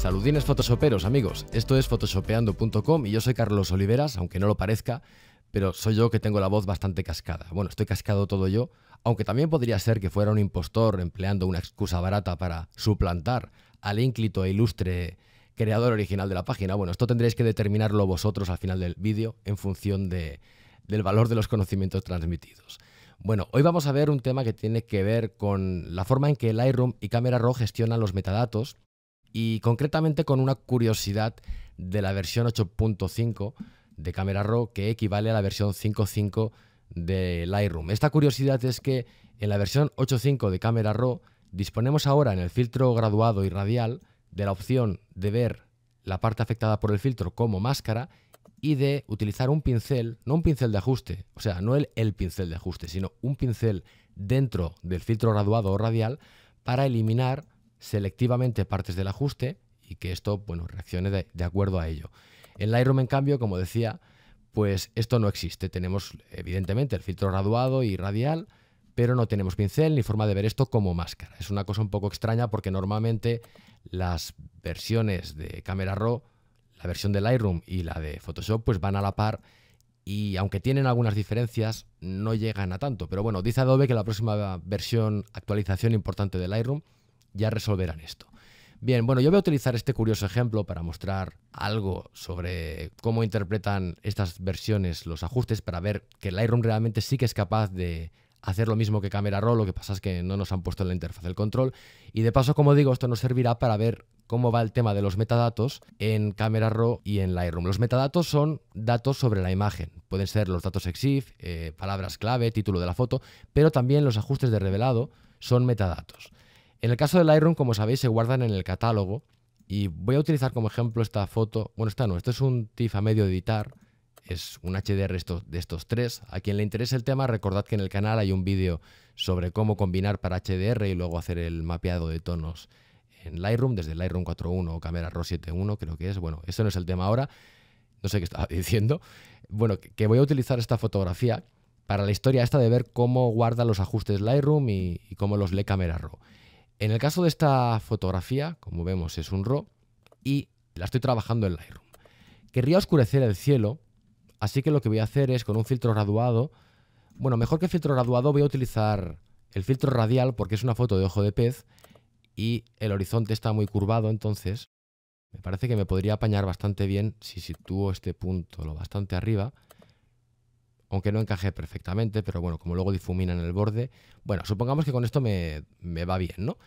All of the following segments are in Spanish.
Saludines Photoshoperos, amigos. Esto es photoshopeando.com y yo soy Carlos Oliveras, aunque no lo parezca, pero soy yo que tengo la voz bastante cascada. Bueno, estoy cascado todo yo, aunque también podría ser que fuera un impostor empleando una excusa barata para suplantar al ínclito e ilustre creador original de la página. Bueno, esto tendréis que determinarlo vosotros al final del vídeo en función del valor de los conocimientos transmitidos. Bueno, hoy vamos a ver un tema que tiene que ver con la forma en que Lightroom y Camera Raw gestionan los metadatos y concretamente con una curiosidad de la versión 8.5 de Camera Raw que equivale a la versión 5.5 de Lightroom. Esta curiosidad es que en la versión 8.5 de Camera Raw disponemos ahora en el filtro graduado y radial de la opción de ver la parte afectada por el filtro como máscara y de utilizar un pincel, no un pincel de ajuste, o sea, no el, el pincel de ajuste, sino un pincel dentro del filtro graduado o radial para eliminar selectivamente partes del ajuste y que esto bueno, reaccione de, acuerdo a ello. En Lightroom, en cambio, como decía, pues esto no existe. Tenemos evidentemente el filtro graduado y radial, pero no tenemos pincel ni forma de ver esto como máscara. Es una cosa un poco extraña porque normalmente las versiones de Camera Raw, la versión de Lightroom y la de Photoshop, pues van a la par y aunque tienen algunas diferencias, no llegan a tanto. Pero bueno, dice Adobe que la próxima versión, actualización importante de Lightroom, ya resolverán esto. Bien, bueno, yo voy a utilizar este curioso ejemplo para mostrar algo sobre cómo interpretan estas versiones los ajustes para ver que Lightroom realmente sí que es capaz de hacer lo mismo que Camera Raw, lo que pasa es que no nos han puesto en la interfaz del control. Y de paso, como digo, esto nos servirá para ver cómo va el tema de los metadatos en Camera Raw y en Lightroom. Los metadatos son datos sobre la imagen. Pueden ser los datos EXIF, eh, palabras clave, título de la foto, pero también los ajustes de revelado son metadatos. En el caso de Lightroom, como sabéis, se guardan en el catálogo y voy a utilizar como ejemplo esta foto. Bueno, esta no, esto es un TIFF a medio editar, es un HDR de estos tres. A quien le interese el tema, recordad que en el canal hay un vídeo sobre cómo combinar para HDR y luego hacer el mapeado de tonos en Lightroom, desde Lightroom 4.1 o Camera Raw 7.1 creo que es. Bueno, eso no es el tema ahora, no sé qué estaba diciendo. Bueno, que voy a utilizar esta fotografía para la historia esta de ver cómo guarda los ajustes Lightroom y, y cómo los lee Camera Raw. En el caso de esta fotografía, como vemos, es un RAW y la estoy trabajando en Lightroom. Querría oscurecer el cielo, así que lo que voy a hacer es con un filtro graduado, bueno, mejor que filtro graduado voy a utilizar el filtro radial porque es una foto de ojo de pez y el horizonte está muy curvado, entonces me parece que me podría apañar bastante bien si sitúo este punto lo bastante arriba aunque no encaje perfectamente, pero bueno, como luego difumina en el borde. Bueno, supongamos que con esto me, va bien, ¿no?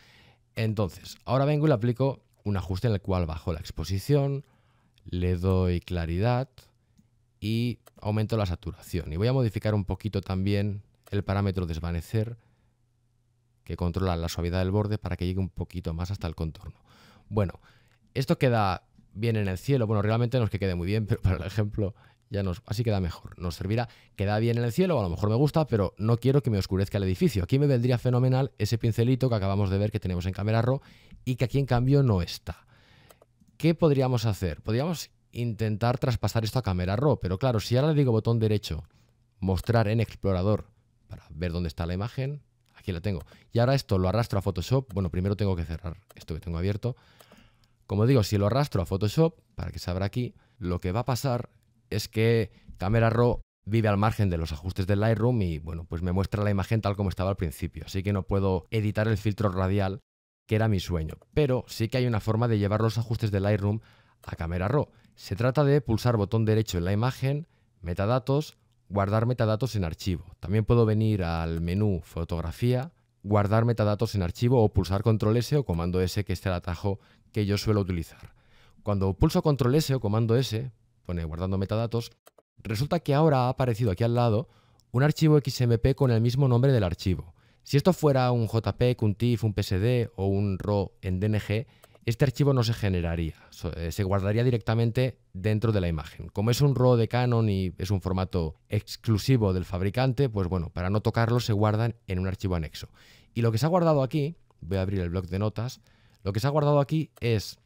Entonces, ahora vengo y le aplico un ajuste en el cual bajo la exposición, le doy claridad y aumento la saturación. Y voy a modificar un poquito también el parámetro desvanecer que controla la suavidad del borde para que llegue un poquito más hasta el contorno. Bueno, esto queda bien en el cielo. Bueno, realmente no es que quede muy bien, pero para el ejemplo ya nos, así queda mejor, nos servirá, queda bien en el cielo, a lo mejor me gusta, pero no quiero que me oscurezca el edificio. Aquí me vendría fenomenal ese pincelito que acabamos de ver que tenemos en Camera Raw y que aquí en cambio no está. ¿Qué podríamos hacer? Podríamos intentar traspasar esto a Camera Raw, pero claro, si ahora le digo botón derecho, mostrar en explorador para ver dónde está la imagen, aquí la tengo. Y ahora esto lo arrastro a Photoshop, bueno, primero tengo que cerrar esto que tengo abierto. Como digo, si lo arrastro a Photoshop, para que se abra aquí, lo que va a pasar es que Camera Raw vive al margen de los ajustes de Lightroom y bueno, pues me muestra la imagen tal como estaba al principio, así que no puedo editar el filtro radial que era mi sueño, pero sí que hay una forma de llevar los ajustes de Lightroom a Camera Raw. Se trata de pulsar botón derecho en la imagen, metadatos, guardar metadatos en archivo. También puedo venir al menú fotografía, guardar metadatos en archivo o pulsar control S o comando S, que es este el atajo que yo suelo utilizar. Cuando pulso control S o comando S, pone guardando metadatos, resulta que ahora ha aparecido aquí al lado un archivo XMP con el mismo nombre del archivo. Si esto fuera un JPEG, un TIFF, un PSD o un RAW en DNG, este archivo no se generaría, eh, se guardaría directamente dentro de la imagen. Como es un RAW de Canon y es un formato exclusivo del fabricante, pues bueno, para no tocarlo se guardan en un archivo anexo. Y lo que se ha guardado aquí, voy a abrir el bloc de notas, lo que se ha guardado aquí es,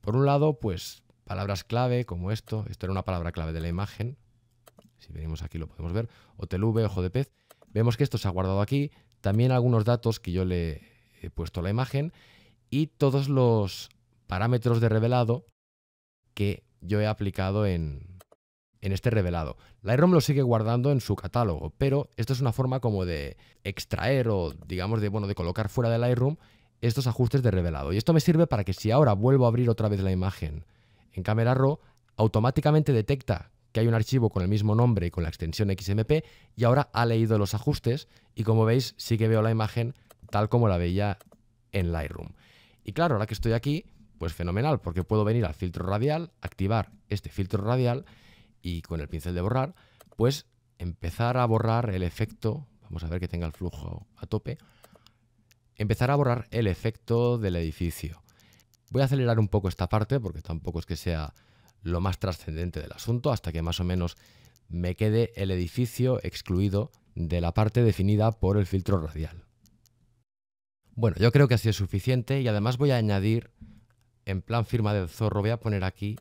por un lado, pues palabras clave como esto, esto era una palabra clave de la imagen, si venimos aquí lo podemos ver, V, ojo de pez, vemos que esto se ha guardado aquí, también algunos datos que yo le he puesto a la imagen y todos los parámetros de revelado que yo he aplicado en, en este revelado. Lightroom lo sigue guardando en su catálogo, pero esto es una forma como de extraer o digamos de, bueno, de colocar fuera de Lightroom estos ajustes de revelado. Y esto me sirve para que si ahora vuelvo a abrir otra vez la imagen en Camera Raw, automáticamente detecta que hay un archivo con el mismo nombre y con la extensión XMP y ahora ha leído los ajustes y como veis sí que veo la imagen tal como la veía en Lightroom. Y claro, ahora que estoy aquí, pues fenomenal, porque puedo venir al filtro radial, activar este filtro radial y con el pincel de borrar, pues empezar a borrar el efecto, vamos a ver que tenga el flujo a tope, empezar a borrar el efecto del edificio. Voy a acelerar un poco esta parte porque tampoco es que sea lo más trascendente del asunto hasta que más o menos me quede el edificio excluido de la parte definida por el filtro radial. Bueno, yo creo que así es suficiente y además voy a añadir, en plan firma del zorro, voy a poner aquí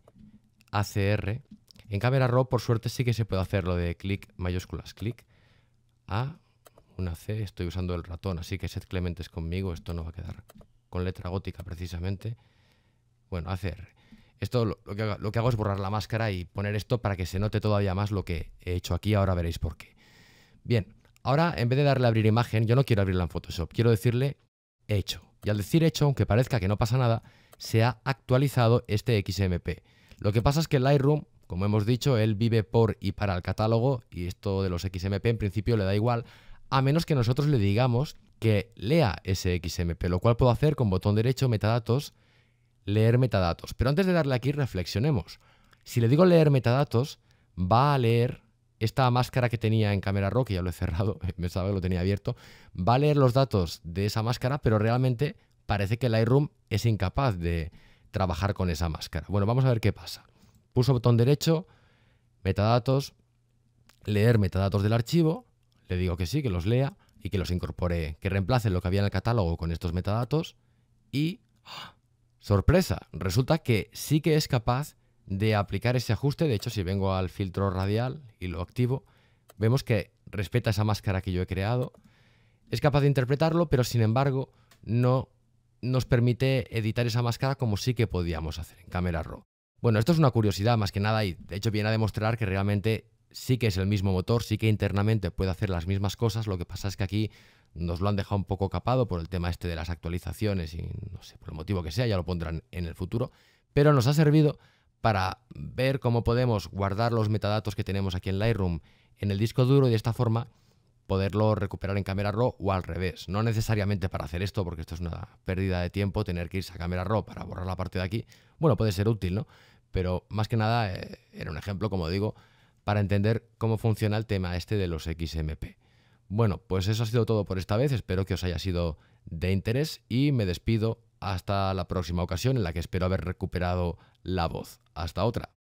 ACR. En cámara Raw, por suerte, sí que se puede hacer lo de clic, mayúsculas, clic, A, una C, estoy usando el ratón, así que sed clementes conmigo, esto no va a quedar con letra gótica precisamente. Bueno, hacer. Esto lo, que hago, que hago, es borrar la máscara y poner esto para que se note todavía más lo que he hecho aquí. Ahora veréis por qué. Bien, ahora en vez de darle a abrir imagen, yo no quiero abrirla en Photoshop. Quiero decirle hecho. Y al decir hecho, aunque parezca que no pasa nada, se ha actualizado este XMP. Lo que pasa es que Lightroom, como hemos dicho, él vive por y para el catálogo y esto de los XMP en principio le da igual, a menos que nosotros le digamos que lea ese XMP, lo cual puedo hacer con botón derecho, metadatos, leer metadatos. Pero antes de darle aquí, reflexionemos. Si le digo leer metadatos, va a leer esta máscara que tenía en cámara Rock y ya lo he cerrado, estaba que lo tenía abierto, va a leer los datos de esa máscara, pero realmente parece que Lightroom es incapaz de trabajar con esa máscara. Bueno, vamos a ver qué pasa. Puso botón derecho, metadatos, leer metadatos del archivo, le digo que sí, que los lea y que los incorpore, que reemplace lo que había en el catálogo con estos metadatos y ¡ah! Sorpresa, resulta que sí que es capaz de aplicar ese ajuste. De hecho, si vengo al filtro radial y lo activo, vemos que respeta esa máscara que yo he creado. Es capaz de interpretarlo, pero sin embargo no nos permite editar esa máscara como sí que podíamos hacer en Camera Raw. Bueno, esto es una curiosidad más que nada y de hecho viene a demostrar que realmente sí que es el mismo motor, sí que internamente puede hacer las mismas cosas, lo que pasa es que aquí nos lo han dejado un poco capado por el tema este de las actualizaciones y no sé, por el motivo que sea, ya lo pondrán en el futuro, pero nos ha servido para ver cómo podemos guardar los metadatos que tenemos aquí en Lightroom en el disco duro y de esta forma poderlo recuperar en Camera Raw o al revés. No necesariamente para hacer esto, porque esto es una pérdida de tiempo, tener que irse a Camera Raw para borrar la parte de aquí. Bueno, puede ser útil, ¿no? Pero más que nada eh, era un ejemplo, como digo, para entender cómo funciona el tema este de los XMP. Bueno, pues eso ha sido todo por esta vez, espero que os haya sido de interés y me despido hasta la próxima ocasión en la que espero haber recuperado la voz. Hasta otra.